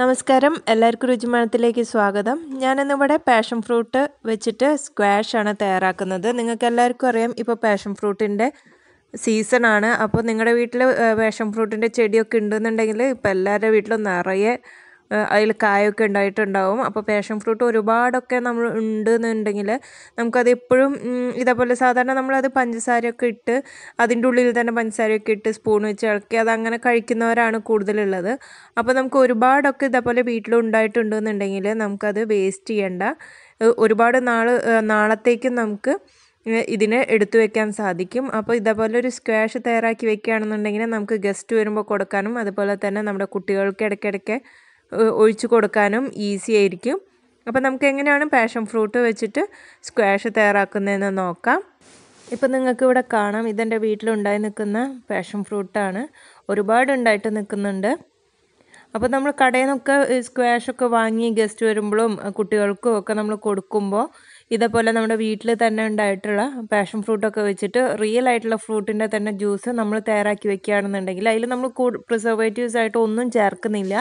നമസ്കാരം എല്ലാവർക്കും രുചിമണത്തിലേക്ക് സ്വാഗതം ഞാനിന്നിവിടെ പാഷൻ ഫ്രൂട്ട് വെച്ചിട്ട് സ്ക്വാഷാണ് തയ്യാറാക്കുന്നത് നിങ്ങൾക്ക് എല്ലാവർക്കും അറിയാം ഇപ്പോൾ പാഷൻ ഫ്രൂട്ടിൻ്റെ സീസണാണ് അപ്പോൾ നിങ്ങളുടെ വീട്ടിൽ പാഷൻ ഫ്രൂട്ടിൻ്റെ ചെടിയൊക്കെ ഉണ്ടെന്നുണ്ടെങ്കിൽ ഇപ്പോൾ എല്ലാവരുടെ വീട്ടിലും നിറയെ അതിൽ കായൊക്കെ ഉണ്ടായിട്ടുണ്ടാവും അപ്പോൾ പാഷൻ ഫ്രൂട്ട് ഒരുപാടൊക്കെ നമ്മൾ ഉണ്ട് എന്നുണ്ടെങ്കിൽ നമുക്കത് എപ്പോഴും ഇതേപോലെ സാധാരണ നമ്മളത് പഞ്ചസാരയൊക്കെ ഇട്ട് അതിൻ്റെ ഉള്ളിൽ തന്നെ പഞ്ചസാരയൊക്കെ ഇട്ട് സ്പൂൺ വെച്ച് ഇളക്കി അതങ്ങനെ കഴിക്കുന്നവരാണ് കൂടുതലുള്ളത് അപ്പോൾ നമുക്ക് ഒരുപാടൊക്കെ ഇതേപോലെ വീട്ടിൽ എന്നുണ്ടെങ്കിൽ നമുക്കത് വേസ്റ്റ് ചെയ്യണ്ട ഒരുപാട് നാൾ നാളത്തേക്കും നമുക്ക് ഇതിനെ എടുത്തു വെക്കാൻ സാധിക്കും അപ്പോൾ ഇതേപോലെ ഒരു സ്ക്വാഷ് തയ്യാറാക്കി വെക്കുകയാണെന്നുണ്ടെങ്കിൽ നമുക്ക് ഗസ്റ്റ് വരുമ്പോൾ കൊടുക്കാനും അതുപോലെ തന്നെ നമ്മുടെ കുട്ടികൾക്ക് ഇടയ്ക്കിടയ്ക്ക് ഒഴിച്ചു കൊടുക്കാനും ഈസി ആയിരിക്കും അപ്പോൾ നമുക്ക് എങ്ങനെയാണ് പാഷൻ ഫ്രൂട്ട് വെച്ചിട്ട് സ്ക്വാഷ് തയ്യാറാക്കുന്നതെന്ന് നോക്കാം ഇപ്പം നിങ്ങൾക്ക് ഇവിടെ കാണാം ഇതെൻ്റെ വീട്ടിലുണ്ടായി നിൽക്കുന്ന പാഷൻ ഫ്രൂട്ടാണ് ഒരുപാട് ഉണ്ടായിട്ട് നിൽക്കുന്നുണ്ട് അപ്പോൾ നമ്മൾ കടയിൽ നിന്നൊക്കെ സ്ക്വാഷൊക്കെ വാങ്ങി ഗസ്റ്റ് വരുമ്പോഴും കുട്ടികൾക്കും ഒക്കെ നമ്മൾ കൊടുക്കുമ്പോൾ ഇതേപോലെ നമ്മുടെ വീട്ടിൽ തന്നെ ഉണ്ടായിട്ടുള്ള പാഷൻ ഫ്രൂട്ടൊക്കെ വെച്ചിട്ട് റിയൽ ആയിട്ടുള്ള ഫ്രൂട്ടിൻ്റെ തന്നെ ജ്യൂസ് നമ്മൾ തയ്യാറാക്കി വെക്കുകയാണെന്നുണ്ടെങ്കിൽ അതിൽ നമ്മൾ പ്രിസർവേറ്റീവ്സ് ആയിട്ട് ഒന്നും ചേർക്കുന്നില്ല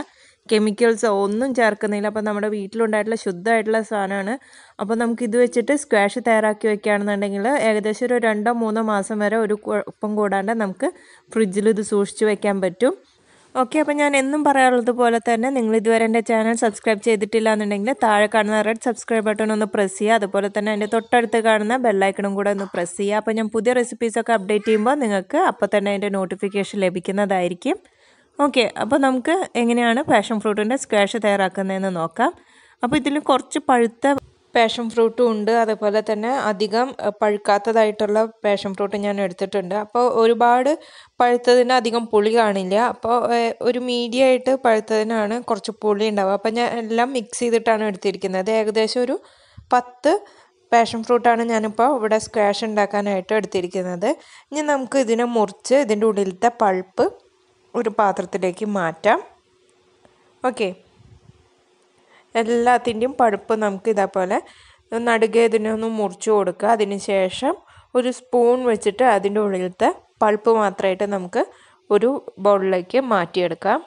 കെമിക്കൽസോ ഒന്നും ചേർക്കുന്നില്ല അപ്പോൾ നമ്മുടെ വീട്ടിലുണ്ടായിട്ടുള്ള ശുദ്ധമായിട്ടുള്ള സാധനമാണ് അപ്പോൾ നമുക്ക് ഇത് വെച്ചിട്ട് സ്ക്വാഷ് തയ്യാറാക്കി വെക്കുകയാണെന്നുണ്ടെങ്കിൽ ഏകദേശം ഒരു രണ്ടോ മൂന്നോ മാസം വരെ ഒരു കുഴപ്പം കൂടാണ്ട് നമുക്ക് ഫ്രിഡ്ജിൽ ഇത് സൂക്ഷിച്ച് വെക്കാൻ പറ്റും ഓക്കെ അപ്പോൾ ഞാൻ എന്നും പറയാനുള്ളത് പോലെ തന്നെ നിങ്ങൾ ഇതുവരെ എൻ്റെ ചാനൽ സബ്സ്ക്രൈബ് ചെയ്തിട്ടില്ല എന്നുണ്ടെങ്കിൽ താഴെ കാണുന്ന റെഡ് സബ്സ്ക്രൈബ് ബട്ടൺ ഒന്ന് പ്രസ് ചെയ്യുക അതുപോലെ തന്നെ എൻ്റെ തൊട്ടടുത്ത് കാണുന്ന ബെല്ലൈക്കണും കൂടെ ഒന്ന് പ്രസ് ചെയ്യുക അപ്പോൾ ഞാൻ പുതിയ റെസിപ്പീസൊക്കെ അപ്ഡേറ്റ് ചെയ്യുമ്പോൾ നിങ്ങൾക്ക് അപ്പോൾ തന്നെ അതിൻ്റെ നോട്ടിഫിക്കേഷൻ ലഭിക്കുന്നതായിരിക്കും ഓക്കെ അപ്പോൾ നമുക്ക് എങ്ങനെയാണ് പാഷൻ ഫ്രൂട്ടിൻ്റെ സ്ക്വാഷ് തയ്യാറാക്കുന്നതെന്ന് നോക്കാം അപ്പോൾ ഇതിൽ കുറച്ച് പഴുത്ത പാഷൻ ഫ്രൂട്ടും ഉണ്ട് അതേപോലെ തന്നെ അധികം പഴുക്കാത്തതായിട്ടുള്ള പാഷൻ ഫ്രൂട്ട് ഞാൻ എടുത്തിട്ടുണ്ട് അപ്പോൾ ഒരുപാട് പഴുത്തതിന് അധികം പുളി കാണില്ല അപ്പോൾ ഒരു മീഡിയം ആയിട്ട് പഴുത്തതിനാണ് കുറച്ച് പുളി ഉണ്ടാവുക അപ്പോൾ ഞാൻ എല്ലാം മിക്സ് ചെയ്തിട്ടാണ് എടുത്തിരിക്കുന്നത് ഏകദേശം ഒരു പത്ത് പാഷൻ ഫ്രൂട്ടാണ് ഞാനിപ്പോൾ ഇവിടെ സ്ക്വാഷ് ഉണ്ടാക്കാനായിട്ട് എടുത്തിരിക്കുന്നത് ഇനി നമുക്ക് ഇതിനെ മുറിച്ച് ഇതിൻ്റെ ഉള്ളിലത്തെ പൾപ്പ് ഒരു പാത്രത്തിലേക്ക് മാറ്റാം ഓക്കെ എല്ലാത്തിൻ്റെയും പഴുപ്പ് നമുക്ക് ഇതേപോലെ നടുകെ ഇതിനൊന്ന് മുറിച്ച് കൊടുക്കുക അതിന് ശേഷം ഒരു സ്പൂൺ വെച്ചിട്ട് അതിൻ്റെ ഉള്ളിലത്തെ പൾപ്പ് മാത്രമായിട്ട് നമുക്ക് ഒരു ബൗളിലേക്ക് മാറ്റിയെടുക്കാം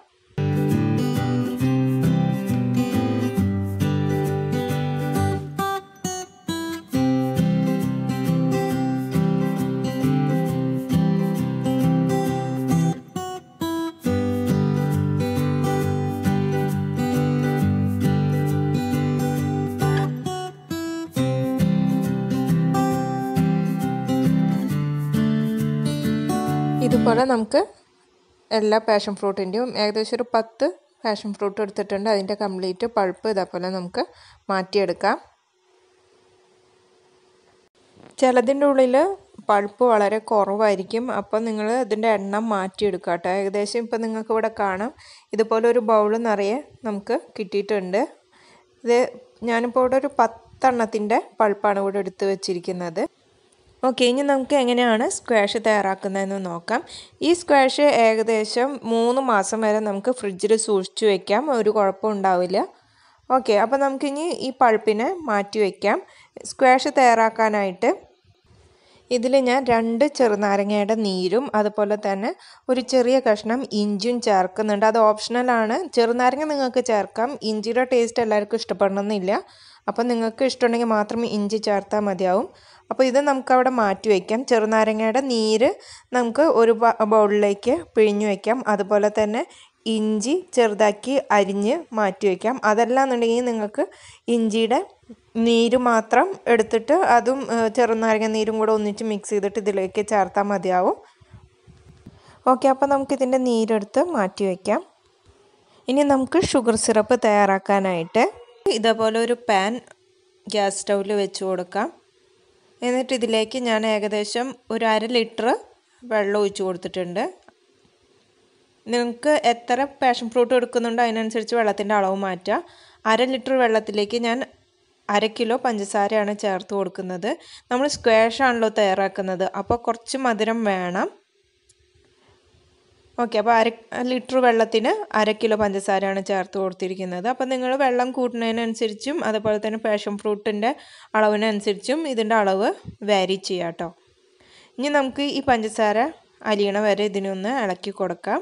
അതുപോലെ നമുക്ക് എല്ലാ പാഷൻ ഫ്രൂട്ടിൻ്റെയും ഏകദേശം ഒരു പത്ത് പാഷൻ ഫ്രൂട്ട് എടുത്തിട്ടുണ്ട് അതിൻ്റെ കംപ്ലീറ്റ് പഴുപ്പ് ഇതേപോലെ നമുക്ക് മാറ്റിയെടുക്കാം ചിലതിൻ്റെ ഉള്ളിൽ പഴുപ്പ് വളരെ കുറവായിരിക്കും അപ്പോൾ നിങ്ങൾ അതിൻ്റെ എണ്ണം മാറ്റിയെടുക്കുക കേട്ടോ ഏകദേശം ഇപ്പോൾ നിങ്ങൾക്ക് ഇവിടെ കാണാം ഇതുപോലെ ഒരു ബൗൾ നിറയെ നമുക്ക് കിട്ടിയിട്ടുണ്ട് ഇത് ഞാനിപ്പോൾ ഇവിടെ ഒരു പത്തെണ്ണത്തിൻ്റെ പഴുപ്പാണ് ഇവിടെ എടുത്ത് വെച്ചിരിക്കുന്നത് ഓക്കെ ഇനി നമുക്ക് എങ്ങനെയാണ് സ്ക്വാഷ് തയ്യാറാക്കുന്നതെന്ന് നോക്കാം ഈ സ്ക്വാഷ് ഏകദേശം മൂന്ന് മാസം വരെ നമുക്ക് ഫ്രിഡ്ജിൽ സൂക്ഷിച്ചു വയ്ക്കാം ഒരു കുഴപ്പം ഉണ്ടാവില്ല ഓക്കെ അപ്പോൾ നമുക്കിനി ഈ പൾപ്പിനെ മാറ്റി വയ്ക്കാം സ്ക്വാഷ് തയ്യാറാക്കാനായിട്ട് ഇതിൽ ഞാൻ രണ്ട് ചെറുനാരങ്ങയുടെ നീരും അതുപോലെ തന്നെ ഒരു ചെറിയ കഷ്ണം ഇഞ്ചിയും ചേർക്കുന്നുണ്ട് അത് ഓപ്ഷണലാണ് ചെറുനാരങ്ങ നിങ്ങൾക്ക് ചേർക്കാം ഇഞ്ചിയുടെ ടേസ്റ്റ് എല്ലാവർക്കും ഇഷ്ടപ്പെടണമെന്നില്ല അപ്പം നിങ്ങൾക്ക് ഇഷ്ടമുണ്ടെങ്കിൽ മാത്രം ഇഞ്ചി ചേർത്താൽ മതിയാവും അപ്പോൾ ഇത് നമുക്കവിടെ മാറ്റി വയ്ക്കാം ചെറുനാരങ്ങയുടെ നീര് നമുക്ക് ഒരു ബൗളിലേക്ക് പിഴിഞ്ഞു വയ്ക്കാം അതുപോലെ തന്നെ ഇഞ്ചി ചെറുതാക്കി അരിഞ്ഞ് മാറ്റി വയ്ക്കാം എന്നുണ്ടെങ്കിൽ നിങ്ങൾക്ക് ഇഞ്ചിയുടെ നീര് മാത്രം എടുത്തിട്ട് അതും ചെറുനാരങ്ങ നീരും കൂടെ ഒന്നിച്ച് മിക്സ് ചെയ്തിട്ട് ഇതിലേക്ക് ചേർത്താൽ മതിയാവും ഓക്കെ അപ്പോൾ നമുക്കിതിൻ്റെ നീരെടുത്ത് മാറ്റി വയ്ക്കാം ഇനി നമുക്ക് ഷുഗർ സിറപ്പ് തയ്യാറാക്കാനായിട്ട് ഇതേപോലെ ഒരു പാൻ ഗ്യാസ് സ്റ്റൗവിൽ വെച്ച് കൊടുക്കാം എന്നിട്ട് ഇതിലേക്ക് ഞാൻ ഏകദേശം ഒരു അര ലിറ്റർ വെള്ളം ഒഴിച്ചു കൊടുത്തിട്ടുണ്ട് നിങ്ങൾക്ക് എത്ര പാഷൻ ഫ്രൂട്ട് എടുക്കുന്നുണ്ടോ അതിനനുസരിച്ച് വെള്ളത്തിൻ്റെ അളവ് മാറ്റുക അര ലിറ്റർ വെള്ളത്തിലേക്ക് ഞാൻ അര കിലോ പഞ്ചസാരയാണ് ചേർത്ത് കൊടുക്കുന്നത് നമ്മൾ സ്ക്വാഷാണല്ലോ തയ്യാറാക്കുന്നത് അപ്പോൾ കുറച്ച് മധുരം വേണം ഓക്കെ അപ്പോൾ അര ലിറ്റർ വെള്ളത്തിന് അര കിലോ പഞ്ചസാരയാണ് ചേർത്ത് കൊടുത്തിരിക്കുന്നത് അപ്പോൾ നിങ്ങൾ വെള്ളം കൂട്ടുന്നതിനനുസരിച്ചും അതുപോലെ തന്നെ പാഷൻ ഫ്രൂട്ടിൻ്റെ അളവിനനുസരിച്ചും ഇതിൻ്റെ അളവ് വാരി ചെയ്യാം കേട്ടോ ഇനി നമുക്ക് ഈ പഞ്ചസാര അലിയണ വരെ ഇതിനൊന്ന് ഇളക്കി കൊടുക്കാം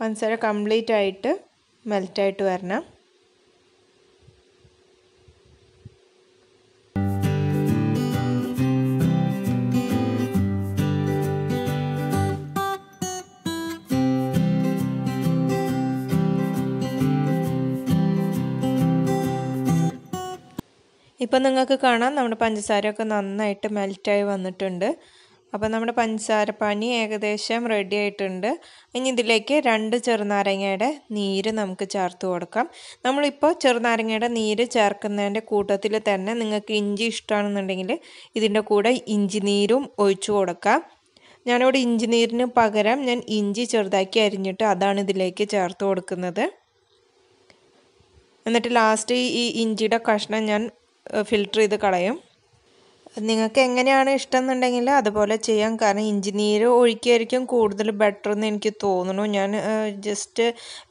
പഞ്ചസാര കംപ്ലീറ്റ് ആയിട്ട് മെൽറ്റായിട്ട് വരണം ഇപ്പം നിങ്ങൾക്ക് കാണാം നമ്മുടെ പഞ്ചസാരയൊക്കെ നന്നായിട്ട് മെൽറ്റായി വന്നിട്ടുണ്ട് അപ്പോൾ നമ്മുടെ പഞ്ചസാര പനി ഏകദേശം റെഡി ആയിട്ടുണ്ട് ഇനി ഇതിലേക്ക് രണ്ട് ചെറുനാരങ്ങയുടെ നീര് നമുക്ക് ചേർത്ത് കൊടുക്കാം നമ്മളിപ്പോൾ ചെറുനാരങ്ങയുടെ നീര് ചേർക്കുന്നതിൻ്റെ കൂട്ടത്തിൽ തന്നെ നിങ്ങൾക്ക് ഇഞ്ചി ഇഷ്ടമാണെന്നുണ്ടെങ്കിൽ ഇതിൻ്റെ കൂടെ ഇഞ്ചി നീരും ഒഴിച്ചു കൊടുക്കാം ഞാനിവിടെ ഇഞ്ചി നീരിന് പകരം ഞാൻ ഇഞ്ചി ചെറുതാക്കി അരിഞ്ഞിട്ട് അതാണ് ഇതിലേക്ക് ചേർത്ത് കൊടുക്കുന്നത് എന്നിട്ട് ലാസ്റ്റ് ഈ ഇഞ്ചിയുടെ കഷ്ണം ഞാൻ ഫിൽട്ടർ ചെയ്ത് കളയും നിങ്ങൾക്ക് എങ്ങനെയാണ് ഇഷ്ടം എന്നുണ്ടെങ്കിൽ അതുപോലെ ചെയ്യാം കാരണം ഇഞ്ചി നീര് ഒഴിക്കുകയായിരിക്കും കൂടുതൽ ബെറ്റർ എന്ന് എനിക്ക് തോന്നുന്നു ഞാൻ ജസ്റ്റ്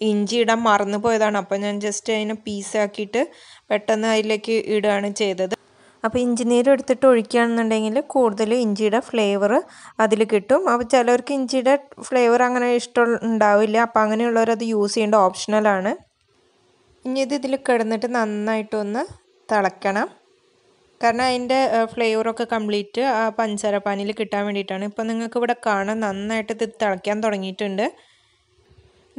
ഇഞ്ചി ഇടാൻ മറന്നു പോയതാണ് അപ്പോൾ ഞാൻ ജസ്റ്റ് അതിനെ പീസാക്കിയിട്ട് പെട്ടെന്ന് അതിലേക്ക് ഇടുകയാണ് ചെയ്തത് അപ്പോൾ ഇഞ്ചി നീര് എടുത്തിട്ട് ഒഴിക്കുകയാണെന്നുണ്ടെങ്കിൽ കൂടുതൽ ഇഞ്ചിയുടെ ഫ്ലേവർ അതിൽ കിട്ടും അപ്പോൾ ചിലവർക്ക് ഇഞ്ചിയുടെ ഫ്ലേവർ അങ്ങനെ ഇഷ്ടം ഉണ്ടാവില്ല അപ്പോൾ അങ്ങനെയുള്ളവരത് അത് യൂസ് ചെയ്യേണ്ട ഓപ്ഷണലാണ് ഇനി ഇത് ഇതിൽ കിടന്നിട്ട് നന്നായിട്ടൊന്ന് തിളക്കണം കാരണം അതിൻ്റെ ഫ്ലേവറൊക്കെ കംപ്ലീറ്റ് ആ പഞ്ചസാര പാനിയിൽ കിട്ടാൻ വേണ്ടിയിട്ടാണ് ഇപ്പോൾ നിങ്ങൾക്ക് ഇവിടെ കാണാൻ നന്നായിട്ട് ഇത് തിളയ്ക്കാൻ തുടങ്ങിയിട്ടുണ്ട്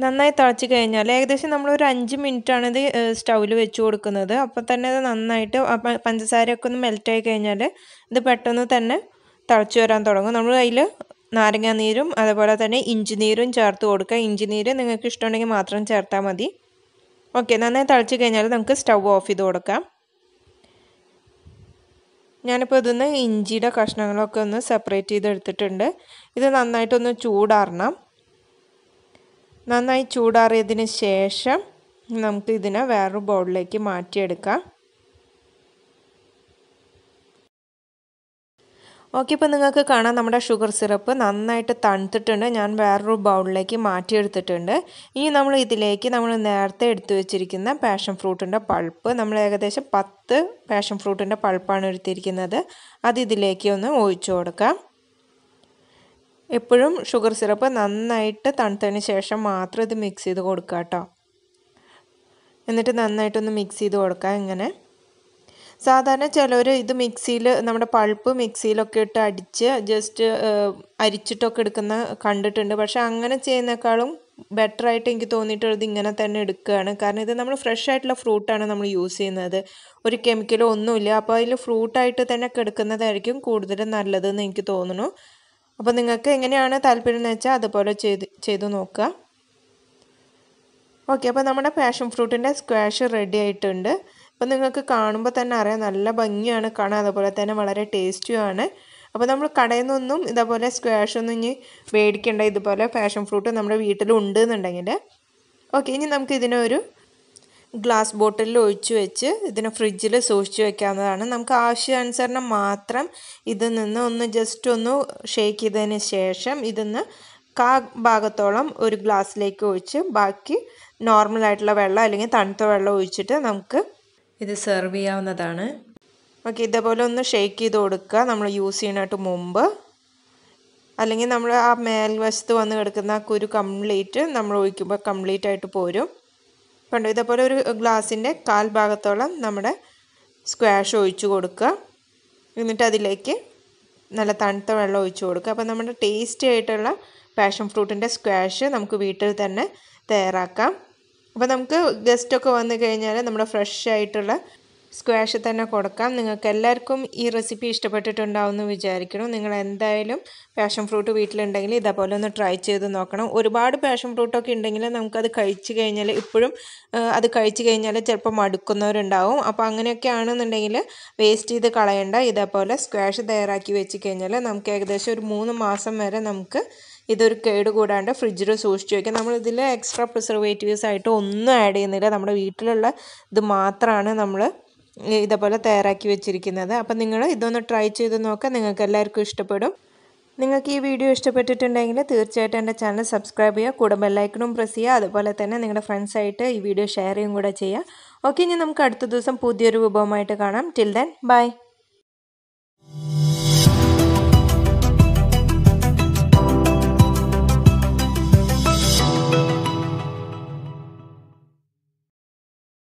നന്നായി തിളച്ച് കഴിഞ്ഞാൽ ഏകദേശം നമ്മളൊരു അഞ്ച് മിനിറ്റാണ് ഇത് സ്റ്റൗവിൽ വെച്ച് കൊടുക്കുന്നത് അപ്പോൾ തന്നെ ഇത് നന്നായിട്ട് പഞ്ചസാരയൊക്കെ ഒന്ന് മെൽറ്റായി കഴിഞ്ഞാൽ ഇത് പെട്ടെന്ന് തന്നെ തിളച്ച് വരാൻ തുടങ്ങും നമ്മൾ അതിൽ നാരങ്ങാനീരും അതുപോലെ തന്നെ ഇഞ്ചി നീരും ചേർത്ത് കൊടുക്കുക ഇഞ്ചി നീര് നിങ്ങൾക്ക് ഇഷ്ടമുണ്ടെങ്കിൽ മാത്രം ചേർത്താൽ മതി ഓക്കെ നന്നായി തിളച്ച് കഴിഞ്ഞാൽ നമുക്ക് സ്റ്റൗ ഓഫ് ചെയ്ത് കൊടുക്കാം ഞാനിപ്പോൾ ഇതിന്ന് ഇഞ്ചിയുടെ കഷ്ണങ്ങളൊക്കെ ഒന്ന് സെപ്പറേറ്റ് ചെയ്തെടുത്തിട്ടുണ്ട് ഇത് നന്നായിട്ടൊന്ന് ചൂടാറണം നന്നായി ചൂടാറിയതിന് ശേഷം നമുക്ക് ഇതിനെ വേറൊരു ബൗളിലേക്ക് മാറ്റിയെടുക്കാം ഓക്കെ ഇപ്പം നിങ്ങൾക്ക് കാണാം നമ്മുടെ ഷുഗർ സിറപ്പ് നന്നായിട്ട് തണുത്തിട്ടുണ്ട് ഞാൻ വേറൊരു ബൗളിലേക്ക് മാറ്റിയെടുത്തിട്ടുണ്ട് ഇനി നമ്മൾ ഇതിലേക്ക് നമ്മൾ നേരത്തെ എടുത്തു വെച്ചിരിക്കുന്ന പാഷൻ ഫ്രൂട്ടിൻ്റെ പൾപ്പ് നമ്മൾ ഏകദേശം പത്ത് പാഷൻ ഫ്രൂട്ടിൻ്റെ പൾപ്പാണ് എടുത്തിരിക്കുന്നത് അത് ഇതിലേക്ക് ഒന്ന് ഒഴിച്ചു കൊടുക്കാം എപ്പോഴും ഷുഗർ സിറപ്പ് നന്നായിട്ട് തണുത്തതിന് ശേഷം മാത്രം ഇത് മിക്സ് ചെയ്ത് കൊടുക്കാം കേട്ടോ എന്നിട്ട് നന്നായിട്ടൊന്ന് മിക്സ് ചെയ്ത് കൊടുക്കാം ഇങ്ങനെ സാധാരണ ചിലർ ഇത് മിക്സിയിൽ നമ്മുടെ പൾപ്പ് മിക്സിയിലൊക്കെ ഇട്ട് അടിച്ച് ജസ്റ്റ് അരിച്ചിട്ടൊക്കെ എടുക്കുന്ന കണ്ടിട്ടുണ്ട് പക്ഷെ അങ്ങനെ ചെയ്യുന്നേക്കാളും ബെറ്റർ ആയിട്ട് എനിക്ക് തോന്നിയിട്ടുള്ളത് ഇങ്ങനെ തന്നെ എടുക്കുകയാണ് കാരണം ഇത് നമ്മൾ ഫ്രഷ് ആയിട്ടുള്ള ഫ്രൂട്ടാണ് നമ്മൾ യൂസ് ചെയ്യുന്നത് ഒരു കെമിക്കലോ ഒന്നുമില്ല അപ്പോൾ അതിൽ ഫ്രൂട്ടായിട്ട് തന്നെ എടുക്കുന്നതായിരിക്കും കൂടുതലും നല്ലതെന്ന് എനിക്ക് തോന്നുന്നു അപ്പോൾ നിങ്ങൾക്ക് എങ്ങനെയാണ് താല്പര്യം എന്ന് വെച്ചാൽ അതുപോലെ ചെയ്ത് ചെയ്തു നോക്കുക ഓക്കെ അപ്പോൾ നമ്മുടെ പാഷൻ ഫ്രൂട്ടിൻ്റെ സ്ക്വാഷ് റെഡി ആയിട്ടുണ്ട് അപ്പോൾ നിങ്ങൾക്ക് കാണുമ്പോൾ തന്നെ അറിയാം നല്ല ഭംഗിയാണ് കാണാൻ അതുപോലെ തന്നെ വളരെ ടേസ്റ്റിയുമാണ് അപ്പോൾ നമ്മൾ കടയിൽ നിന്നൊന്നും ഇതേപോലെ സ്ക്വാഷൊന്നും ഇനി മേടിക്കേണ്ട ഇതുപോലെ ഫാഷൻ ഫ്രൂട്ട് നമ്മുടെ വീട്ടിലുണ്ട് എന്നുണ്ടെങ്കിൽ ഓക്കെ ഇനി നമുക്ക് ഇതിനെ ഒരു ഗ്ലാസ് ബോട്ടിലിൽ ഒഴിച്ചു വെച്ച് ഇതിനെ ഫ്രിഡ്ജിൽ സൂക്ഷിച്ചു വെക്കാവുന്നതാണ് നമുക്ക് ആവശ്യാനുസരണം മാത്രം ഇതിൽ നിന്ന് ഒന്ന് ജസ്റ്റ് ഒന്ന് ഷേക്ക് ചെയ്തതിന് ശേഷം ഇതിന്ന് കാ ഭാഗത്തോളം ഒരു ഗ്ലാസ്സിലേക്ക് ഒഴിച്ച് ബാക്കി നോർമലായിട്ടുള്ള വെള്ളം അല്ലെങ്കിൽ തണുത്ത വെള്ളം ഒഴിച്ചിട്ട് നമുക്ക് ഇത് സെർവ് ചെയ്യാവുന്നതാണ് ഓക്കെ ഇതേപോലെ ഒന്ന് ഷെയ്ക്ക് ചെയ്ത് കൊടുക്കുക നമ്മൾ യൂസ് ചെയ്യുന്നതിന് മുമ്പ് അല്ലെങ്കിൽ നമ്മൾ ആ മേൽവശത്ത് വന്ന് കിടക്കുന്ന ആ കുരു കംപ്ലീറ്റ് നമ്മൾ ഒഴിക്കുമ്പോൾ കംപ്ലീറ്റ് ആയിട്ട് പോരും കണ്ടു ഇതേപോലെ ഒരു ഗ്ലാസിൻ്റെ കാൽ ഭാഗത്തോളം നമ്മുടെ സ്ക്വാഷ് ഒഴിച്ചു കൊടുക്കുക എന്നിട്ട് അതിലേക്ക് നല്ല തണുത്ത വെള്ളം ഒഴിച്ചു കൊടുക്കുക അപ്പോൾ നമ്മുടെ ടേസ്റ്റി ആയിട്ടുള്ള പാഷൻ ഫ്രൂട്ടിൻ്റെ സ്ക്വാഷ് നമുക്ക് വീട്ടിൽ തന്നെ തയ്യാറാക്കാം അപ്പോൾ നമുക്ക് ഗസ്റ്റൊക്കെ വന്നു കഴിഞ്ഞാൽ നമ്മുടെ ഫ്രഷ് ആയിട്ടുള്ള സ്ക്വാഷ് തന്നെ കൊടുക്കാം നിങ്ങൾക്ക് എല്ലാവർക്കും ഈ റെസിപ്പി ഇഷ്ടപ്പെട്ടിട്ടുണ്ടാവും എന്ന് വിചാരിക്കണം നിങ്ങൾ എന്തായാലും പാഷൻ ഫ്രൂട്ട് വീട്ടിലുണ്ടെങ്കിൽ ഇതേപോലെ ഒന്ന് ട്രൈ ചെയ്ത് നോക്കണം ഒരുപാട് പാഷൻ ഫ്രൂട്ടൊക്കെ ഉണ്ടെങ്കിൽ നമുക്കത് കഴിച്ചു കഴിഞ്ഞാൽ ഇപ്പോഴും അത് കഴിച്ചു കഴിഞ്ഞാൽ ചിലപ്പോൾ മടുക്കുന്നവരുണ്ടാവും അപ്പോൾ അങ്ങനെയൊക്കെ ആണെന്നുണ്ടെങ്കിൽ വേസ്റ്റ് ചെയ്ത് കളയണ്ട ഇതേപോലെ സ്ക്വാഷ് തയ്യാറാക്കി വെച്ച് കഴിഞ്ഞാൽ നമുക്ക് ഏകദേശം ഒരു മൂന്ന് മാസം വരെ നമുക്ക് ഇതൊരു കേട് കൂടാണ്ട് ഫ്രിഡ്ജിൽ സൂക്ഷിച്ച് വയ്ക്കുക നമ്മളിതിൽ എക്സ്ട്രാ പ്രിസർവേറ്റീവ്സ് ആയിട്ട് ഒന്നും ആഡ് ചെയ്യുന്നില്ല നമ്മുടെ വീട്ടിലുള്ള ഇത് മാത്രമാണ് നമ്മൾ ഇതേപോലെ തയ്യാറാക്കി വെച്ചിരിക്കുന്നത് അപ്പം നിങ്ങൾ ഇതൊന്ന് ട്രൈ ചെയ്ത് നോക്കാം നിങ്ങൾക്ക് എല്ലാവർക്കും ഇഷ്ടപ്പെടും നിങ്ങൾക്ക് ഈ വീഡിയോ ഇഷ്ടപ്പെട്ടിട്ടുണ്ടെങ്കിൽ തീർച്ചയായിട്ടും എൻ്റെ ചാനൽ സബ്സ്ക്രൈബ് ചെയ്യുക കൂടെ ബെല്ലൈക്കണും പ്രസ് ചെയ്യുക അതുപോലെ തന്നെ നിങ്ങളുടെ ഫ്രണ്ട്സായിട്ട് ഈ വീഡിയോ ഷെയർ ചെയ്യുകയും കൂടെ ചെയ്യുക ഓക്കെ ഇനി നമുക്ക് അടുത്ത ദിവസം പുതിയൊരു വിഭവമായിട്ട് കാണാം ടിൽ ദെൻ ബൈ